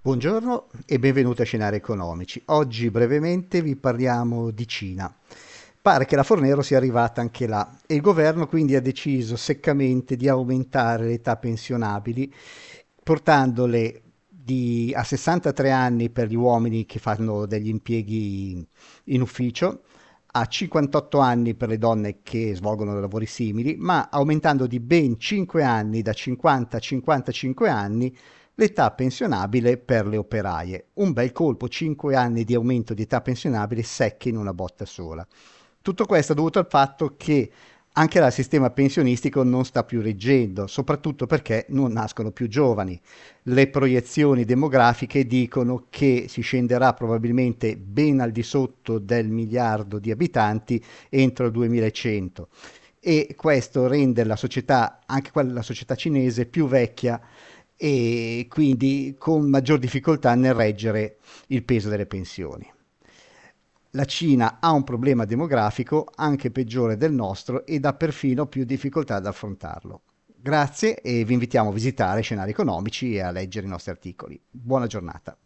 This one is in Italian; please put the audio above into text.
Buongiorno e benvenuti a Scenari Economici. Oggi brevemente vi parliamo di Cina. Pare che la Fornero sia arrivata anche là e il governo quindi ha deciso seccamente di aumentare le età pensionabili portandole di, a 63 anni per gli uomini che fanno degli impieghi in ufficio, a 58 anni per le donne che svolgono lavori simili, ma aumentando di ben 5 anni da 50 a 55 anni l'età pensionabile per le operaie. Un bel colpo, 5 anni di aumento di età pensionabile secchi in una botta sola. Tutto questo è dovuto al fatto che anche il sistema pensionistico non sta più reggendo, soprattutto perché non nascono più giovani. Le proiezioni demografiche dicono che si scenderà probabilmente ben al di sotto del miliardo di abitanti entro il 2100 e questo rende la società, anche quella, la società cinese, più vecchia e quindi con maggior difficoltà nel reggere il peso delle pensioni. La Cina ha un problema demografico anche peggiore del nostro ed ha perfino più difficoltà ad affrontarlo. Grazie e vi invitiamo a visitare scenari economici e a leggere i nostri articoli. Buona giornata.